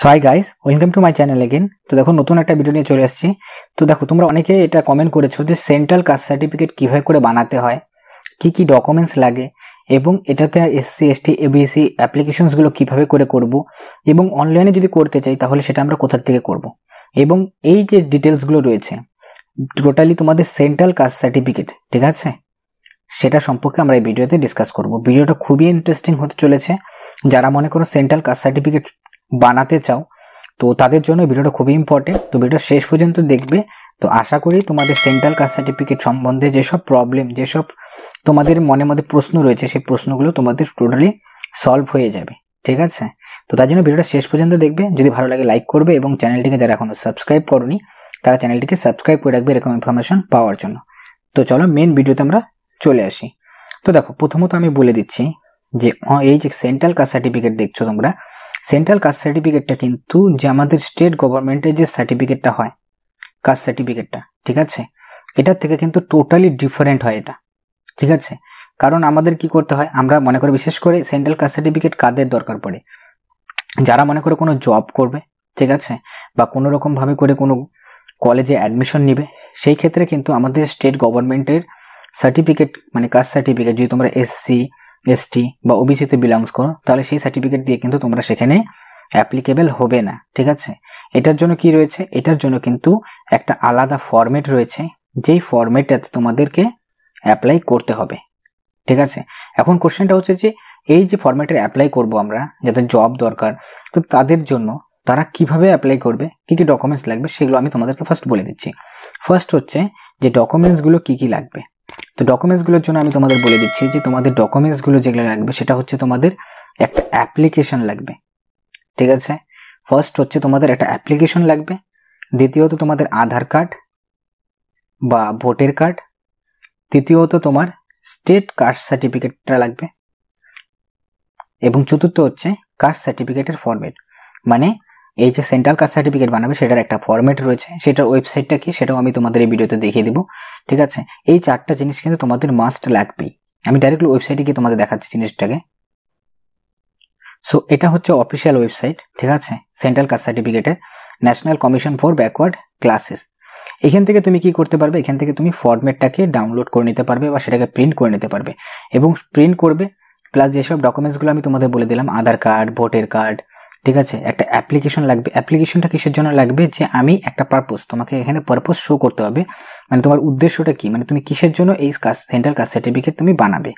so hi guys welcome to my channel again তো দেখো নতুন একটা ভিডিও নিয়ে চলে আসছি তো দেখো তোমরা অনেকে এটা কমেন্ট করেছো যে সেন্ট্রাল কাস্ট সার্টিফিকেট কীভাবে করে বানাতে হয় কি কি ডকুমেন্টস লাগে এবং এটাতে এসসি এসটি এবিএসি অ্যাপ্লিকেশনসগুলো কীভাবে করে করব এবং অনলাইনে যদি করতে চাই তাহলে সেটা আমরা কোথার থেকে করব এবং এই যে ডিটেলসগুলো রয়েছে টোটালি তোমাদের সেন্ট্রাল কাস্ট সার্টিফিকেট ঠিক আছে সেটা সম্পর্কে আমরা এই ভিডিওতে ডিসকাস করব ভিডিওটা খুবই ইন্টারেস্টিং হতে চলেছে যারা মনে করো সেন্ট্রাল কাস্ট সার্টিফিকেট বানাতে চাও তো তাদের জন্য ভিডিওটা খুবই ইম্পর্টেন্ট তো ভিডিও শেষ পর্যন্ত দেখবে তো আশা করি তোমাদের সেন্ট্রাল কাস্ট সার্টিফিকেট সম্বন্ধে যেসব প্রবলেম যেসব তোমাদের মনে মধ্যে প্রশ্ন রয়েছে সেই প্রশ্নগুলো তোমাদের টোটালি সলভ হয়ে যাবে ঠিক আছে তো তার জন্য ভিডিওটা শেষ পর্যন্ত দেখবে যদি ভালো লাগে লাইক করবে এবং চ্যানেলটিকে যারা এখনও সাবস্ক্রাইব করনি তারা চ্যানেলটিকে সাবস্ক্রাইব করে রাখবে এরকম ইনফরমেশন পাওয়ার জন্য তো চলো মেন ভিডিওতে আমরা চলে আসি তো দেখো প্রথমত আমি বলে দিচ্ছি যে এই যে সেন্ট্রাল কাস্ট সার্টিফিকেট দেখছো তোমরা সেন্ট্রাল কাস্ট সার্টিফিকেটটা কিন্তু যে আমাদের স্টেট গভর্নমেন্টের যে সার্টিফিকেটটা হয় কাস্ট সার্টিফিকেটটা ঠিক আছে এটার থেকে কিন্তু টোটালি ডিফারেন্ট হয় এটা ঠিক আছে কারণ আমাদের কি করতে হয় আমরা মনে করি বিশেষ করে সেন্ট্রাল কাস্ট সার্টিফিকেট কাদের দরকার পড়ে যারা মনে করে কোনো জব করবে ঠিক আছে বা কোনো রকমভাবে করে কোনো কলেজে অ্যাডমিশন নিবে সেই ক্ষেত্রে কিন্তু আমাদের স্টেট গভর্নমেন্টের সার্টিফিকেট মানে কাস্ট সার্টিফিকেট যদি তোমরা এসসি এসটি বা ওবিসিতে বিলংস করো তাহলে সেই সার্টিফিকেট দিয়ে কিন্তু তোমরা সেখানে অ্যাপ্লিকেবল হবে না ঠিক আছে এটার জন্য কি রয়েছে এটার জন্য কিন্তু একটা আলাদা ফর্মেট রয়েছে যেই ফর্মেটটাতে তোমাদেরকে অ্যাপ্লাই করতে হবে ঠিক আছে এখন কোশ্চেনটা হচ্ছে যে এই যে ফর্মেটে অ্যাপ্লাই করব আমরা যাদের জব দরকার তো তাদের জন্য তারা কিভাবে অ্যাপ্লাই করবে কী কী ডকুমেন্টস লাগবে সেগুলো আমি তোমাদেরকে ফার্স্ট বলে দিচ্ছি ফার্স্ট হচ্ছে যে ডকুমেন্টসগুলো কী কী লাগবে তো ডকুমেন্টসগুলোর জন্য আমি তোমাদের বলে দিচ্ছি যে তোমাদের ডকুমেন্টসগুলো যেগুলো লাগবে সেটা হচ্ছে তোমাদের একটা অ্যাপ্লিকেশন লাগবে ঠিক আছে ফার্স্ট হচ্ছে তোমাদের একটা অ্যাপ্লিকেশন লাগবে দ্বিতীয়ত তোমাদের আধার কার্ড বা ভোটার কার্ড তৃতীয়ত তোমার স্টেট কাস্ট সার্টিফিকেটটা লাগবে এবং চতুর্থ হচ্ছে কাস্ট সার্টিফিকেটের ফরম্যাট মানে এই যে সেন্ট্রাল কাস্ট সার্টিফিকেট বানাবে সেটার একটা ফরম্যাট রয়েছে সেটার ওয়েবসাইটটা কি সেটাও আমি তোমাদের এই ভিডিওতে দেখিয়ে দেবো ঠিক আছে এই চারটা জিনিস কিন্তু তোমাদের মাস্ট লাগবেই আমি ডাইরেক্টলি ওয়েবসাইটে গিয়ে তোমাদের দেখাচ্ছি জিনিসটাকে সো এটা হচ্ছে অফিসিয়াল ওয়েবসাইট ঠিক আছে সেন্ট্রাল কাস্ট সার্টিফিকেটের National Commission for Backward Classes এখান থেকে তুমি কি করতে পারবে এখান থেকে তুমি ফর্মেটটাকে ডাউনলোড করে নিতে পারবে বা সেটাকে প্রিন্ট করে নিতে পারবে এবং প্রিন্ট করবে প্লাস যেসব ডকুমেন্টসগুলো আমি তোমাদের বলে দিলাম আধার কার্ড ভোটার কার্ড ঠিক আছে একটা অ্যাপ্লিকেশন লাগবে অ্যাপ্লিকেশনটা কিসের জন্য লাগবে যে আমি একটা পারপোজ তোমাকে এখানে পারপোজ শো করতে হবে মানে তোমার উদ্দেশ্যটা কি মানে তুমি কিসের জন্য এই কাস্ট সেন্ট্রাল কাস্ট সার্টিফিকেট তুমি বানাবে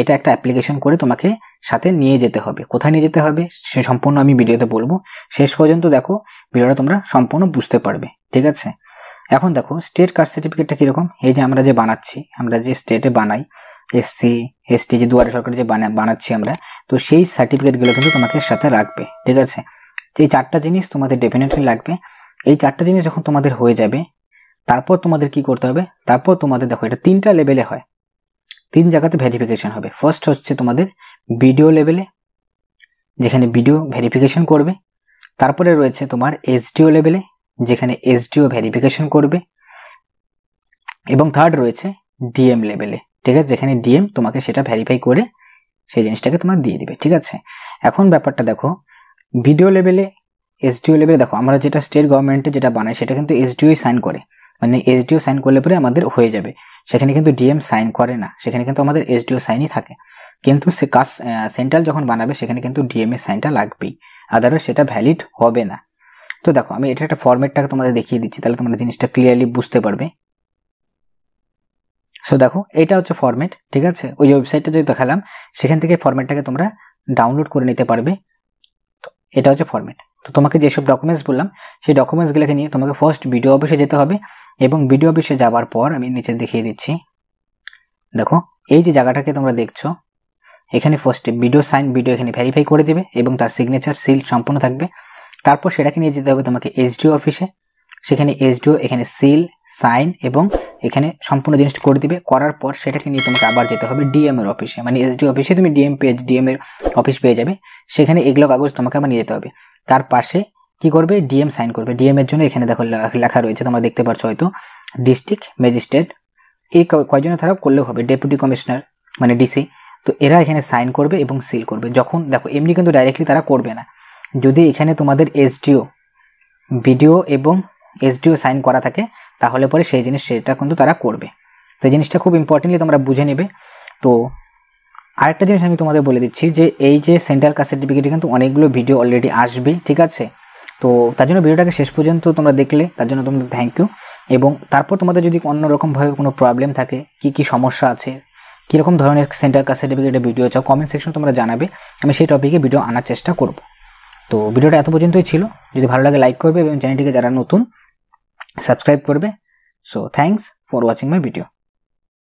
এটা একটা অ্যাপ্লিকেশন করে তোমাকে সাথে নিয়ে যেতে হবে কোথায় নিয়ে যেতে হবে সে সম্পূর্ণ আমি ভিডিওতে বলবো শেষ পর্যন্ত দেখো ভিডিওটা তোমরা সম্পূর্ণ বুঝতে পারবে ঠিক আছে এখন দেখো স্টেট কাস্ট সার্টিফিকেটটা কীরকম এই যে আমরা যে বানাচ্ছি আমরা যে স্টেটে বানাই এসসি এসটি যে দুয়ারে সরকার যে বানাচ্ছি আমরা তো সেই সার্টিফিকেটগুলো কিন্তু তোমাকে সাথে রাখবে ঠিক আছে এই চারটা জিনিস তোমাদের ডেফিনেটলি লাগবে এই চারটা জিনিস যখন তোমাদের হয়ে যাবে তারপর তোমাদের কি করতে হবে তারপর তোমাদের দেখো এটা তিনটা লেভেলে হয় তিন জায়গাতে ভেরিফিকেশন হবে ফার্স্ট হচ্ছে তোমাদের ভিডিও লেভেলে যেখানে ভিডিও ভেরিফিকেশন করবে তারপরে রয়েছে তোমার এসডিও লেভেলে যেখানে এসডিও ভেরিফিকেশন করবে এবং থার্ড রয়েছে ডিএম লেভেলে ঠিক আছে যেখানে ডিএম তোমাকে সেটা ভেরিফাই করে সেই জিনিসটাকে তোমার দিয়ে দিবে ঠিক আছে এখন ব্যাপারটা দেখো ভিডিও লেভেলে এসডিও লেভেলে দেখো আমরা যেটা স্টেট গভর্নমেন্টে যেটা বানাই সেটা কিন্তু এসডিওই সাইন করে মানে এসডিও সাইন করলে পরে আমাদের হয়ে যাবে সেখানে কিন্তু ডিএম সাইন করে না সেখানে কিন্তু আমাদের এসডিও সাইনই থাকে কিন্তু সে কাজ সেন্ট্রাল যখন বানাবে সেখানে কিন্তু ডিএম এর সাইনটা লাগবেই আদারওয়াইজ সেটা ভ্যালিড হবে না তো দেখো আমি এটা একটা ফর্মেটটাকে তোমাদের দেখিয়ে দিচ্ছি তাহলে তোমরা জিনিসটা ক্লিয়ারলি বুঝতে পারবে সো দেখো এটা হচ্ছে ফর্ম্যাট ঠিক আছে ওই যে ওয়েবসাইটটা যদি দেখালাম সেখান থেকে ফর্ম্যাটটাকে তোমরা ডাউনলোড করে নিতে পারবে তো এটা হচ্ছে ফর্ম্যাট তো তোমাকে যেসব ডকুমেন্টস বললাম সেই ডকুমেন্টসগুলোকে নিয়ে তোমাকে ফার্স্ট ভিডিও অফিসে যেতে হবে এবং ভিডিও অফিসে যাওয়ার পর আমি নিচে দেখিয়ে দিচ্ছি দেখো এই যে জায়গাটাকে তোমরা দেখছো এখানে ফার্স্টে ভিডিও সাইন ভিডিও এখানে ভেরিফাই করে দেবে এবং তার সিগনেচার সিল সম্পূর্ণ থাকবে তারপর সেটাকে নিয়ে যেতে হবে তোমাকে এসডিও অফিসে সেখানে এসডিও এখানে সিল সাইন এবং এখানে সম্পূর্ণ জিনিসটা করে দিবে করার পর সেটাকে নিয়ে তোমাকে আবার যেতে হবে ডিএম এর অফিসে মানে এসডি অফিসে তুমি ডিএম পেয়ে ডিএম এর অফিস পেয়ে যাবে সেখানে এগুলো কাগজ তোমাকে আবার নিয়ে যেতে হবে তার পাশে কি করবে ডিএম সাইন করবে ডিএম এর জন্য এখানে দেখো লেখা রয়েছে তোমরা দেখতে পাচ্ছ হয়তো ডিস্ট্রিক্ট ম্যাজিস্ট্রেট এই কয়জনে তারা করলেও হবে ডেপুটি কমিশনার মানে ডিসি তো এরা এখানে সাইন করবে এবং সিল করবে যখন দেখো এমনি কিন্তু ডাইরেক্টলি তারা করবে না যদি এখানে তোমাদের এসডিও বিডিও এবং এসডিও সাইন করা থাকে তাহলে পরে সেই জিনিস সেটা কিন্তু তারা করবে তো এই জিনিসটা খুব ইম্পর্টেন্টলি তোমরা বুঝে নেবে তো আরেকটা জিনিস আমি তোমাদের বলে দিচ্ছি যে এই যে সেন্ট্রাল কাস্ট সার্টিফিকেটে কিন্তু অনেকগুলো ভিডিও অলরেডি আসবে ঠিক আছে তো তার জন্য ভিডিওটাকে শেষ পর্যন্ত তোমরা দেখলে তার জন্য তোমাদের থ্যাংক ইউ এবং তারপর তোমাদের যদি অন্য রকমভাবে কোনো প্রবলেম থাকে কি কি সমস্যা আছে কীরকম ধরনের সেন্ট্রাল কাস্ট সার্টিফিকেটের ভিডিও চাও কমেন্ট সেকশন তোমরা জানাবে আমি সেই টপিকে ভিডিও আনার চেষ্টা করব তো ভিডিওটা এত পর্যন্তই ছিল যদি ভালো লাগে লাইক করবে এবং চ্যানেলটিকে যারা নতুন सबसक्राइब कर so thanks for watching my video